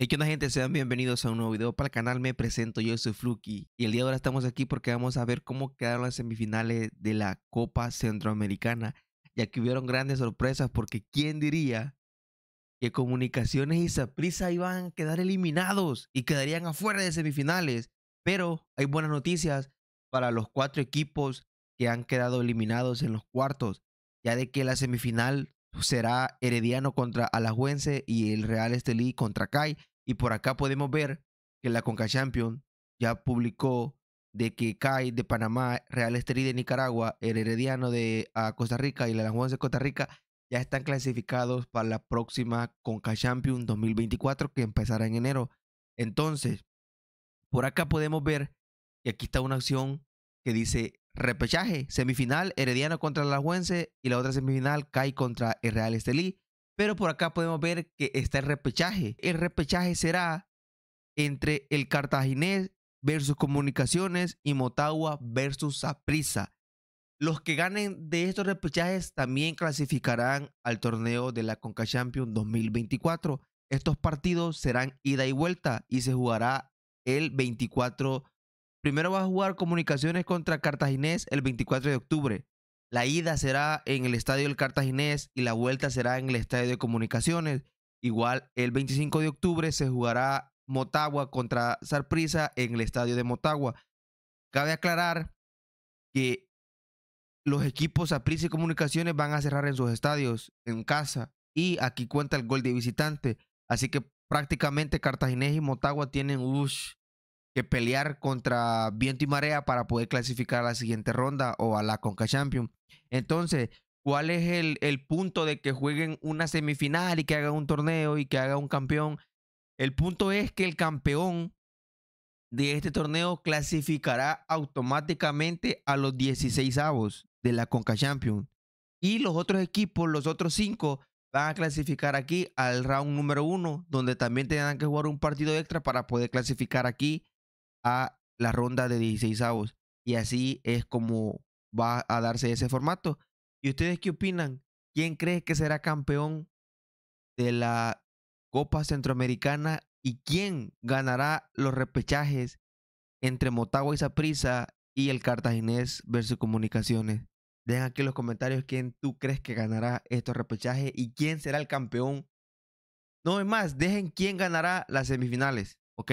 Hey, que una gente? Sean bienvenidos a un nuevo video para el canal, me presento, yo soy Fluki y el día de ahora estamos aquí porque vamos a ver cómo quedaron las semifinales de la Copa Centroamericana, ya que hubieron grandes sorpresas porque quién diría que Comunicaciones y Saprissa iban a quedar eliminados y quedarían afuera de semifinales, pero hay buenas noticias para los cuatro equipos que han quedado eliminados en los cuartos, ya de que la semifinal será Herediano contra Alajuelense y el Real Estelí contra CAI. Y por acá podemos ver que la Conca Champions ya publicó de que CAI de Panamá, Real Estelí de Nicaragua, el Herediano de ah, Costa Rica y el Alajuense de Costa Rica ya están clasificados para la próxima Conca Champions 2024 que empezará en enero. Entonces, por acá podemos ver que aquí está una opción que dice repechaje, semifinal Herediano contra el Juense y la otra semifinal CAI contra el Real Estelí. Pero por acá podemos ver que está el repechaje. El repechaje será entre el Cartaginés versus Comunicaciones y Motagua versus Aprisa. Los que ganen de estos repechajes también clasificarán al torneo de la Conca Champions 2024. Estos partidos serán ida y vuelta y se jugará el 24 Primero va a jugar Comunicaciones contra Cartaginés el 24 de octubre. La ida será en el estadio del Cartaginés y la vuelta será en el estadio de Comunicaciones. Igual el 25 de octubre se jugará Motagua contra Sarprisa en el estadio de Motagua. Cabe aclarar que los equipos Sarprisa y Comunicaciones van a cerrar en sus estadios, en casa, y aquí cuenta el gol de visitante. Así que prácticamente Cartaginés y Motagua tienen ush, que pelear contra viento y marea para poder clasificar a la siguiente ronda o a la Conca Champions. Entonces, ¿cuál es el, punto de que jueguen una semifinal y que hagan un torneo y que haga un campeón? El punto es que el campeón de este torneo clasificará automáticamente a los 16 avos de la Conca Champions. Y los otros equipos, los otros cinco, van a clasificar aquí al round número uno, donde también tendrán que jugar un partido extra para poder clasificar aquí a la ronda de 16 avos. Y así es como va a darse ese formato. ¿Y ustedes qué opinan? ¿Quién cree que será campeón de la Copa Centroamericana y quién ganará los repechajes entre Motagua y Saprissa y el Cartaginés versus Comunicaciones? Dejen aquí en los comentarios quién tú crees que ganará estos repechajes y quién será el campeón. No es más, dejen quién ganará las semifinales, ¿ok?